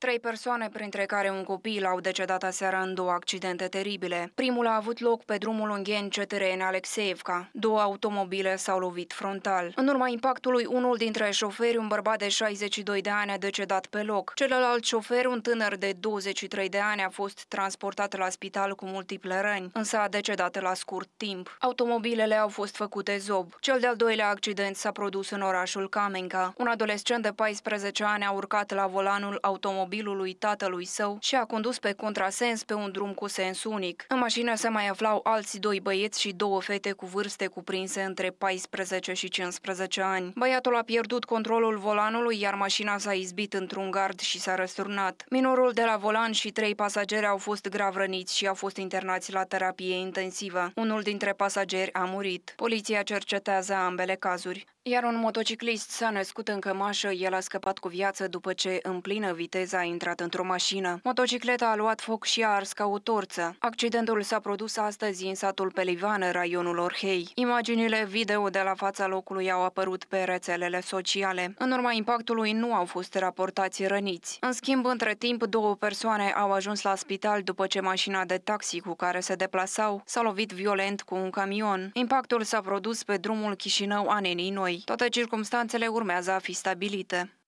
Trei persoane, printre care un copil, au decedat aseară în două accidente teribile. Primul a avut loc pe drumul Ungheni CTR în Alexeevca. Două automobile s-au lovit frontal. În urma impactului, unul dintre șoferi, un bărbat de 62 de ani, a decedat pe loc. Celălalt șofer, un tânăr de 23 de ani, a fost transportat la spital cu multiple răni, însă a decedat la scurt timp. Automobilele au fost făcute zob. Cel de-al doilea accident s-a produs în orașul Kamenka. Un adolescent de 14 ani a urcat la volanul automobil automobilului tatălui său și a condus pe contrasens pe un drum cu sens unic. În mașină se mai aflau alți doi băieți și două fete cu vârste cuprinse între 14 și 15 ani. Băiatul a pierdut controlul volanului, iar mașina s-a izbit într-un gard și s-a răsturnat. Minorul de la volan și trei pasageri au fost grav răniți și au fost internați la terapie intensivă. Unul dintre pasageri a murit. Poliția cercetează ambele cazuri. Iar un motociclist s-a născut în cămașă, el a scăpat cu viață după ce în plină viteză a intrat într-o mașină. Motocicleta a luat foc și a ars ca o torță. Accidentul s-a produs astăzi în satul Pelivană, raionul Orhei. Imaginile video de la fața locului au apărut pe rețelele sociale. În urma impactului nu au fost raportați răniți. În schimb, între timp, două persoane au ajuns la spital după ce mașina de taxi cu care se deplasau s-a lovit violent cu un camion. Impactul s-a produs pe drumul Chișinău-Anenii Noi noi. Toate circumstanțele urmează a fi stabilite.